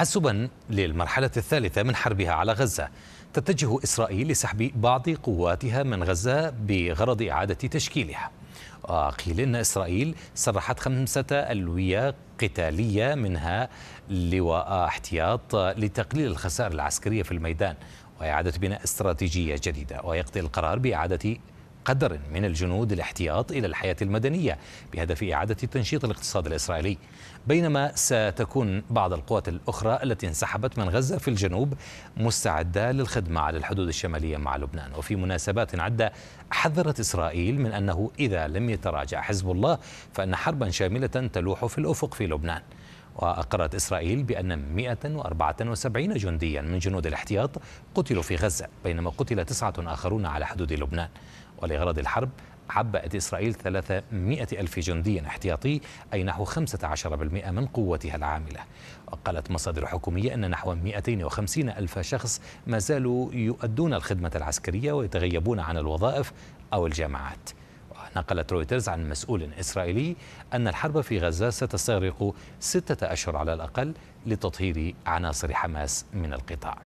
تحسبا للمرحلة الثالثة من حربها على غزة تتجه إسرائيل لسحب بعض قواتها من غزة بغرض إعادة تشكيلها وقيل إن إسرائيل سرحت خمسة ألوية قتالية منها لواء احتياط لتقليل الخسائر العسكرية في الميدان وإعادة بناء استراتيجية جديدة ويقضي القرار بإعادة قدر من الجنود الاحتياط إلى الحياة المدنية بهدف إعادة تنشيط الاقتصاد الإسرائيلي بينما ستكون بعض القوات الأخرى التي انسحبت من غزة في الجنوب مستعدة للخدمة على الحدود الشمالية مع لبنان وفي مناسبات عدة حذرت إسرائيل من أنه إذا لم يتراجع حزب الله فإن حربا شاملة تلوح في الأفق في لبنان وأقرت إسرائيل بأن 174 جنديا من جنود الاحتياط قتلوا في غزة بينما قتل تسعة آخرون على حدود لبنان ولأغراض الحرب عبأت إسرائيل 300 ألف جندي احتياطي أي نحو 15% من قوتها العاملة وقالت مصادر حكومية أن نحو 250 ألف شخص ما زالوا يؤدون الخدمة العسكرية ويتغيبون عن الوظائف أو الجامعات نقلت رويترز عن مسؤول إسرائيلي أن الحرب في غزة ستستغرق ستة أشهر على الأقل لتطهير عناصر حماس من القطاع